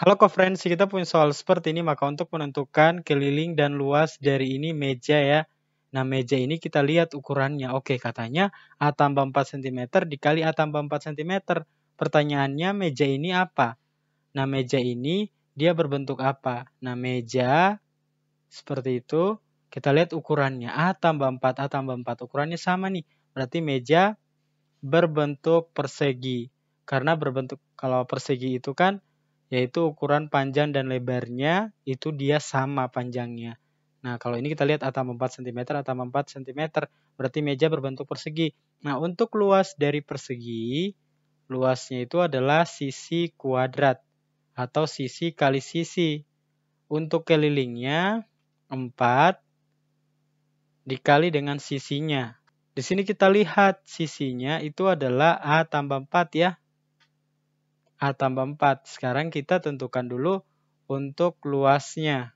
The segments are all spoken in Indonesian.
Halo friends, kita punya soal seperti ini maka untuk menentukan keliling dan luas dari ini meja ya. Nah meja ini kita lihat ukurannya. Oke katanya A tambah 4 cm dikali A tambah 4 cm. Pertanyaannya meja ini apa? Nah meja ini dia berbentuk apa? Nah meja seperti itu. Kita lihat ukurannya. A tambah 4, A tambah 4. Ukurannya sama nih. Berarti meja berbentuk persegi. Karena berbentuk kalau persegi itu kan yaitu ukuran panjang dan lebarnya itu dia sama panjangnya. Nah, kalau ini kita lihat atap 4 cm, atap 4 cm, berarti meja berbentuk persegi. Nah, untuk luas dari persegi, luasnya itu adalah sisi kuadrat atau sisi kali sisi. Untuk kelilingnya 4 dikali dengan sisinya. Di sini kita lihat sisinya itu adalah A tambah 4 ya. A tambah 4. Sekarang kita tentukan dulu untuk luasnya.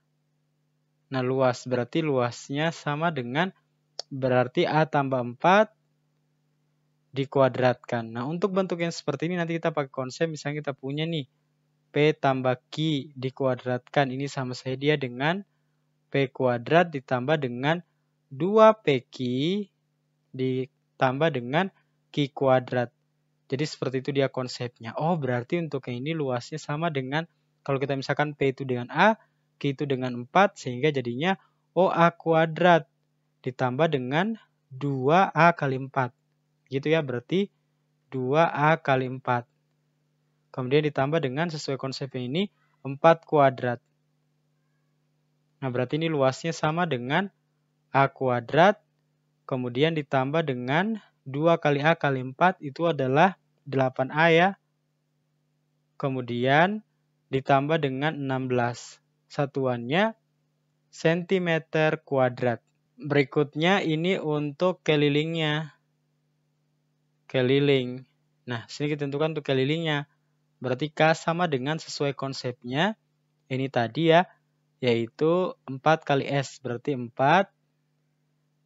Nah, luas berarti luasnya sama dengan berarti A tambah 4 dikuadratkan. Nah, untuk bentuk yang seperti ini nanti kita pakai konsep misalnya kita punya nih P tambah Q dikuadratkan. Ini sama saja dia dengan P kuadrat ditambah dengan 2PQ ditambah dengan Q kuadrat. Jadi seperti itu dia konsepnya. Oh, berarti untuk yang ini luasnya sama dengan kalau kita misalkan P itu dengan A, Q itu dengan 4 sehingga jadinya OA kuadrat ditambah dengan 2A kali 4. Gitu ya, berarti 2A kali 4. Kemudian ditambah dengan sesuai konsepnya ini 4 kuadrat. Nah, berarti ini luasnya sama dengan A kuadrat kemudian ditambah dengan 2 kali A kali 4 itu adalah 8A ya. Kemudian ditambah dengan 16. Satuannya cm kuadrat. Berikutnya ini untuk kelilingnya. Keliling. Nah, sini kita tentukan untuk kelilingnya. Berarti K sama dengan sesuai konsepnya. Ini tadi ya, yaitu 4 kali S. Berarti 4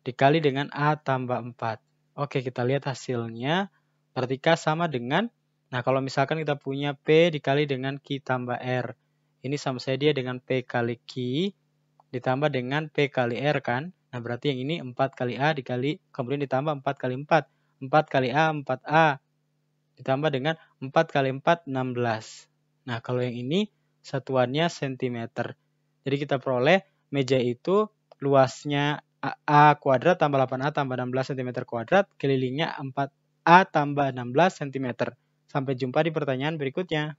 dikali dengan A tambah 4. Oke, kita lihat hasilnya. Pertika sama dengan, nah kalau misalkan kita punya P dikali dengan Q tambah R. Ini sama saja dia dengan P kali Q ditambah dengan P kali R kan. Nah berarti yang ini 4 kali A dikali, kemudian ditambah 4 kali 4. 4 kali A, 4A. Ditambah dengan 4 kali 4, 16. Nah kalau yang ini satuannya sentimeter. Jadi kita peroleh meja itu luasnya A, kuadrat tambah 8A tambah 16 cm kuadrat, kelilingnya 4A tambah 16 cm. Sampai jumpa di pertanyaan berikutnya.